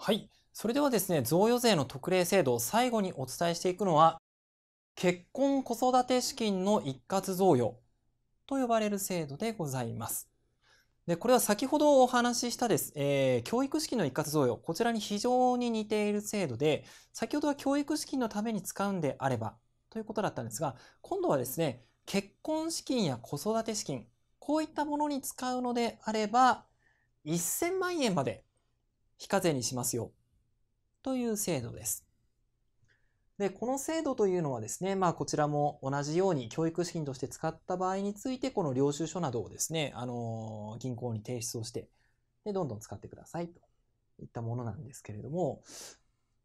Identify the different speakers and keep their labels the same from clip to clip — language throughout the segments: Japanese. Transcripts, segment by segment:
Speaker 1: はい。それではですね、贈与税の特例制度、最後にお伝えしていくのは、結婚子育て資金の一括贈与と呼ばれる制度でございます。で、これは先ほどお話ししたです、えー、教育資金の一括贈与、こちらに非常に似ている制度で、先ほどは教育資金のために使うんであれば、ということだったんですが、今度はですね、結婚資金や子育て資金、こういったものに使うのであれば、1000万円まで非課税にしますよという制度です。で、この制度というのはですね、まあこちらも同じように教育資金として使った場合について、この領収書などをですね、あのー、銀行に提出をして、で、どんどん使ってくださいといったものなんですけれども、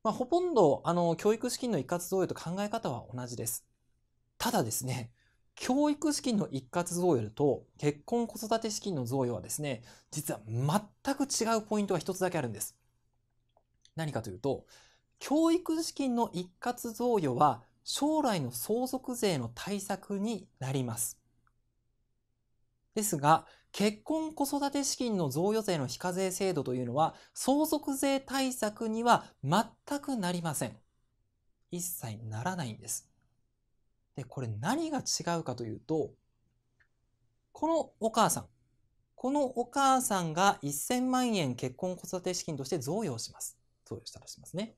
Speaker 1: まあほとんど、あの、教育資金の一括贈与と考え方は同じです。ただですね、教育資金の一括贈与と結婚子育て資金の贈与はですね、実は全く違うポイントが一つだけあるんです。何かというと、教育資金の一括贈与は将来の相続税の対策になります。ですが、結婚子育て資金の贈与税の非課税制度というのは相続税対策には全くなりません。一切ならないんです。で、これ何が違うかというと、このお母さん、このお母さんが1000万円結婚子育て資金として贈与します。贈与したらしますね。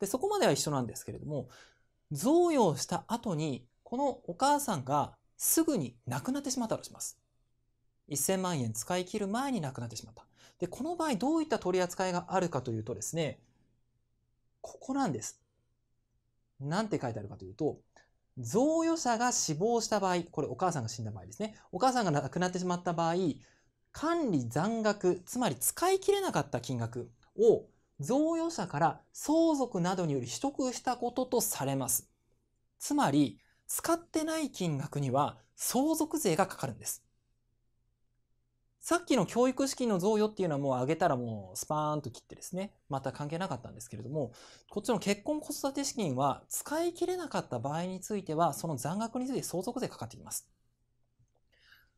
Speaker 1: で、そこまでは一緒なんですけれども、贈与した後に、このお母さんがすぐに亡くなってしまったとします。1000万円使い切る前に亡くなってしまった。で、この場合どういった取り扱いがあるかというとですね、ここなんです。なんて書いてあるかというと、贈与者が死亡した場合、これお母さんが死んだ場合ですね。お母さんが亡くなってしまった場合、管理残額、つまり使い切れなかった金額を贈与者から相続などにより取得したこととされます。つまり、使ってない金額には相続税がかかるんです。さっきの教育資金の贈与っていうのはもう上げたらもうスパーンと切ってですね、また関係なかったんですけれども、こっちの結婚子育て資金は使い切れなかった場合については、その残額について相続税かかってきます。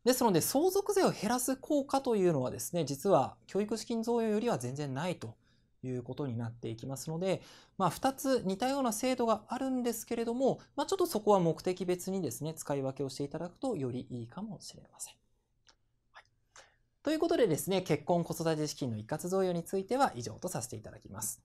Speaker 1: ですので、相続税を減らす効果というのはですね、実は教育資金贈与よりは全然ないということになっていきますので、まあ、2つ似たような制度があるんですけれども、まあ、ちょっとそこは目的別にですね、使い分けをしていただくとよりいいかもしれません。ということでですね、結婚子育て資金の一括贈与については以上とさせていただきます。